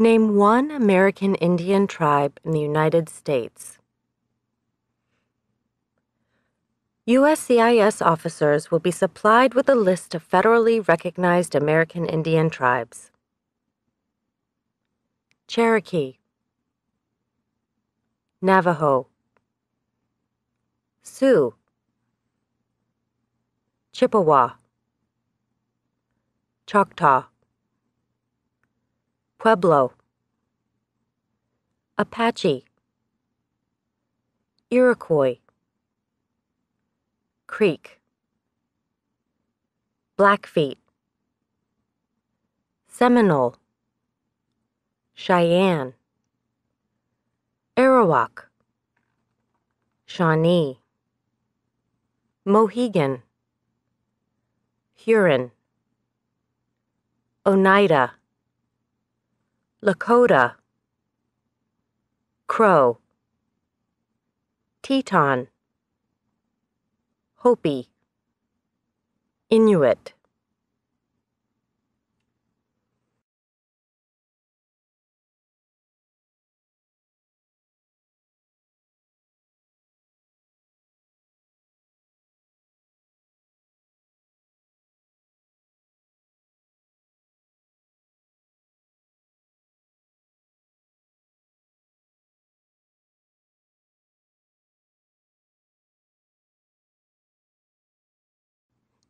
Name one American Indian tribe in the United States. USCIS officers will be supplied with a list of federally recognized American Indian tribes Cherokee, Navajo, Sioux, Chippewa, Choctaw. Pueblo, Apache, Iroquois, Creek, Blackfeet, Seminole, Cheyenne, Arawak, Shawnee, Mohegan, Huron, Oneida. Lakota Crow Teton Hopi Inuit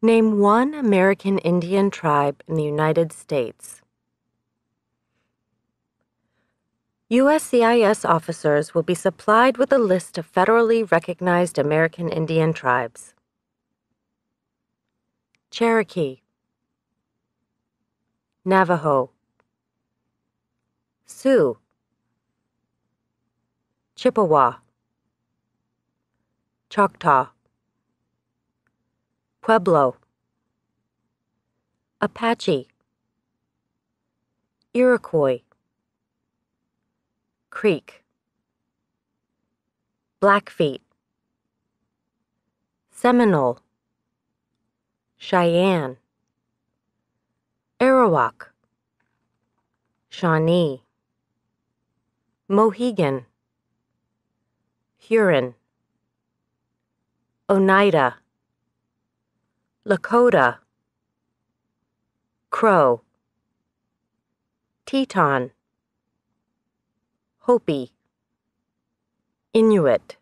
Name one American Indian tribe in the United States. USCIS officers will be supplied with a list of federally recognized American Indian tribes Cherokee, Navajo, Sioux, Chippewa, Choctaw. Pueblo, Apache, Iroquois, Creek, Blackfeet, Seminole, Cheyenne, Arawak, Shawnee, Mohegan, Huron, Oneida. Lakota Crow Teton Hopi Inuit